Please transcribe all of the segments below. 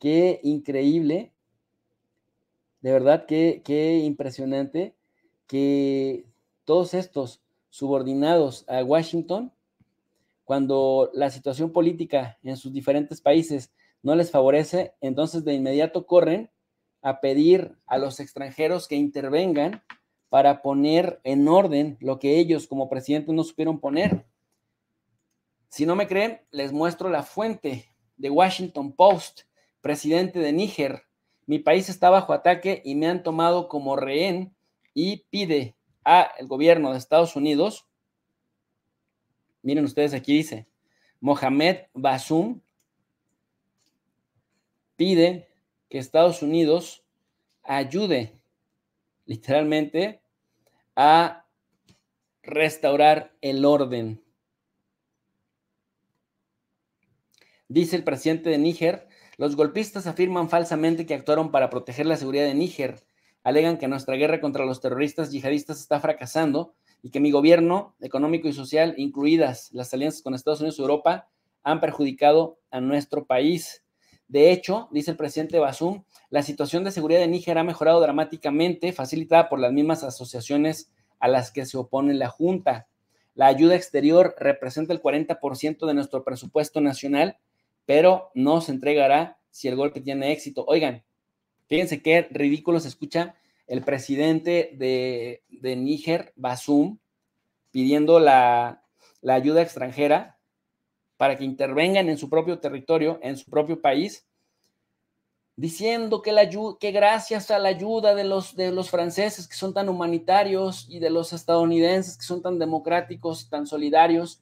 Qué increíble, de verdad, qué, impresionante que todos estos subordinados a Washington, cuando la situación política en sus diferentes países no les favorece, entonces de inmediato corren a pedir a los extranjeros que intervengan para poner en orden lo que ellos como presidente no supieron poner. Si no me creen, les muestro la fuente de Washington Post, presidente de Níger. Mi país está bajo ataque y me han tomado como rehén y pide al gobierno de Estados Unidos, miren ustedes aquí dice, Mohamed Basum pide que Estados Unidos ayude literalmente a restaurar el orden. Dice el presidente de Níger los golpistas afirman falsamente que actuaron para proteger la seguridad de Níger. Alegan que nuestra guerra contra los terroristas yihadistas está fracasando y que mi gobierno económico y social, incluidas las alianzas con Estados Unidos y Europa, han perjudicado a nuestro país. De hecho, dice el presidente Basum, la situación de seguridad de Níger ha mejorado dramáticamente, facilitada por las mismas asociaciones a las que se opone la Junta. La ayuda exterior representa el 40% de nuestro presupuesto nacional pero no se entregará si el golpe tiene éxito. Oigan, fíjense qué ridículo se escucha el presidente de, Níger, Basum, pidiendo la, ayuda extranjera para que intervengan en su propio territorio, en su propio país, diciendo que, gracias a la ayuda de los, de los franceses que son tan humanitarios y de los estadounidenses que son tan democráticos, tan solidarios,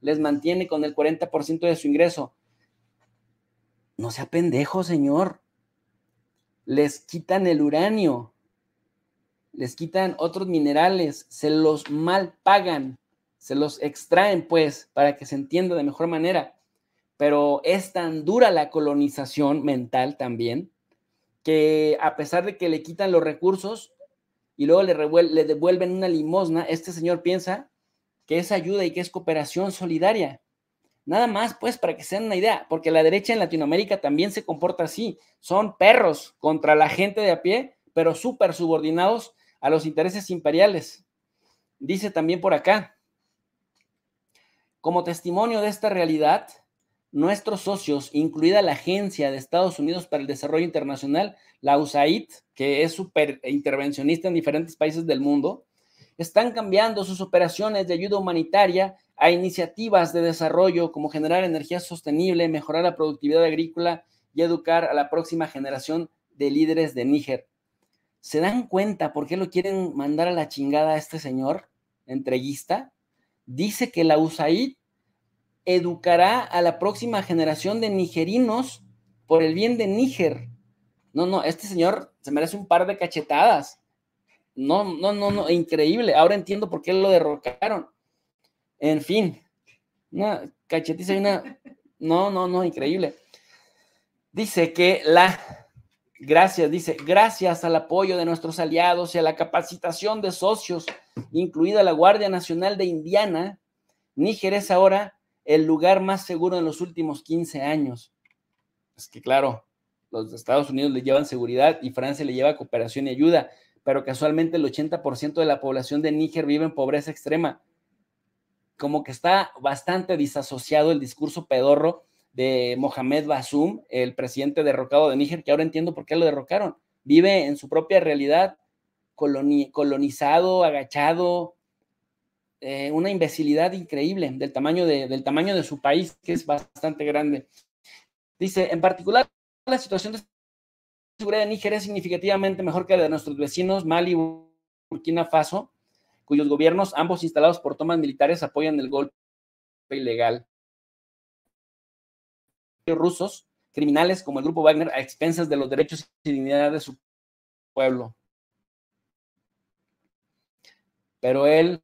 les mantiene con el 40% de su ingreso. No sea pendejo, señor. Les quitan el uranio, les quitan otros minerales, se los mal pagan, se los extraen, pues, para que se entienda de mejor manera. Pero es tan dura la colonización mental también, que a pesar de que le quitan los recursos y luego le, le devuelven una limosna, este señor piensa que es ayuda y que es cooperación solidaria. Nada más, pues, para que se den una idea, porque la derecha en Latinoamérica también se comporta así. Son perros contra la gente de a pie, pero súper subordinados a los intereses imperiales. Dice también por acá, como testimonio de esta realidad, nuestros socios, incluida la Agencia de Estados Unidos para el Desarrollo Internacional, la USAID, que es súper intervencionista en diferentes países del mundo, están cambiando sus operaciones de ayuda humanitaria a iniciativas de desarrollo como generar energía sostenible, mejorar la productividad agrícola y educar a la próxima generación de líderes de Níger. ¿Se dan cuenta por qué lo quieren mandar a la chingada a este señor entreguista? Dice que la USAID educará a la próxima generación de nigerinos por el bien de Níger. No, no, este señor se merece un par de cachetadas. No, no, no, no, increíble. Ahora entiendo por qué lo derrocaron. En fin, una cachetiza y una... No, no, no, increíble. Dice que la... Gracias, dice, gracias al apoyo de nuestros aliados y a la capacitación de socios, incluida la Guardia Nacional de Indiana, Níger es ahora el lugar más seguro en los últimos 15 años. Es que claro, los Estados Unidos le llevan seguridad y Francia le lleva cooperación y ayuda, pero casualmente el 80% de la población de Níger vive en pobreza extrema como que está bastante disasociado el discurso pedorro de Mohamed Bazoum, el presidente derrocado de Níger, que ahora entiendo por qué lo derrocaron. Vive en su propia realidad, colonizado, agachado, eh, una imbecilidad increíble del tamaño de, del tamaño de su país, que es bastante grande. Dice, en particular, la situación de seguridad de Níger es significativamente mejor que la de nuestros vecinos, Mali, Burkina Faso, cuyos gobiernos, ambos instalados por tomas militares, apoyan el golpe ilegal. Rusos, criminales como el grupo Wagner, a expensas de los derechos y dignidad de su pueblo. Pero él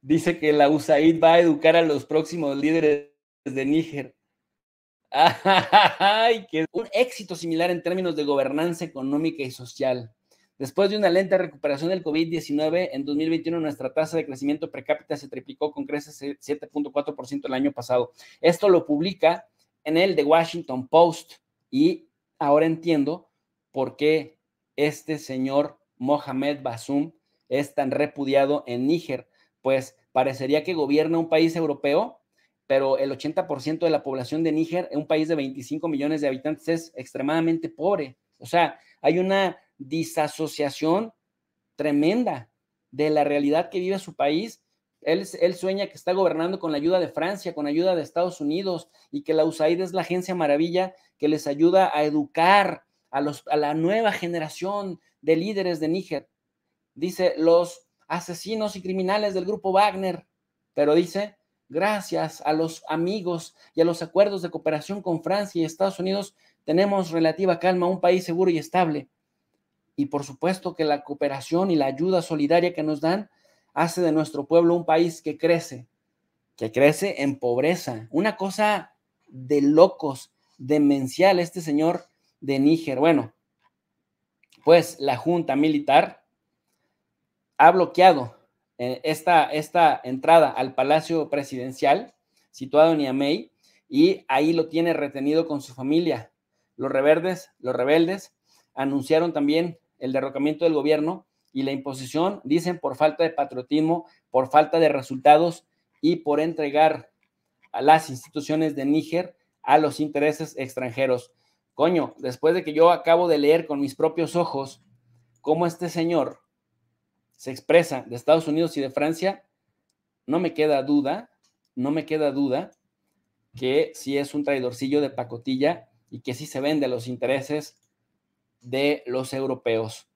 dice que la USAID va a educar a los próximos líderes de Níger. ¡Ay, qué! Un éxito similar en términos de gobernanza económica y social. Después de una lenta recuperación del COVID-19, en 2021 nuestra tasa de crecimiento per cápita se triplicó con creces 7.4% el año pasado. Esto lo publica en el The Washington Post y ahora entiendo por qué este señor Mohamed Bazoum es tan repudiado en Níger, pues parecería que gobierna un país europeo, pero el 80% de la población de Níger, un país de 25 millones de habitantes, es extremadamente pobre. O sea, hay una disasociación tremenda de la realidad que vive su país. Él, sueña que está gobernando con la ayuda de Francia, con la ayuda de Estados Unidos y que la USAID es la agencia maravilla que les ayuda a educar a, los, a la nueva generación de líderes de Níger. Dice, los asesinos y criminales del grupo Wagner, pero dice, gracias a los amigos y a los acuerdos de cooperación con Francia y Estados Unidos, tenemos relativa calma, un país seguro y estable. Y por supuesto que la cooperación y la ayuda solidaria que nos dan hace de nuestro pueblo un país que crece, que crece en pobreza. Una cosa de locos, demencial, este señor de Níger. Bueno, pues la Junta Militar ha bloqueado eh, esta, esta entrada al Palacio Presidencial, situado en Niamey, y ahí lo tiene retenido con su familia. Los, reverdes, los rebeldes anunciaron también el derrocamiento del gobierno y la imposición, dicen, por falta de patriotismo, por falta de resultados y por entregar a las instituciones de Níger a los intereses extranjeros. Coño, después de que yo acabo de leer con mis propios ojos cómo este señor se expresa de Estados Unidos y de Francia, no me queda duda, no me queda duda que si es un traidorcillo de pacotilla y que si se vende a los intereses de los europeos.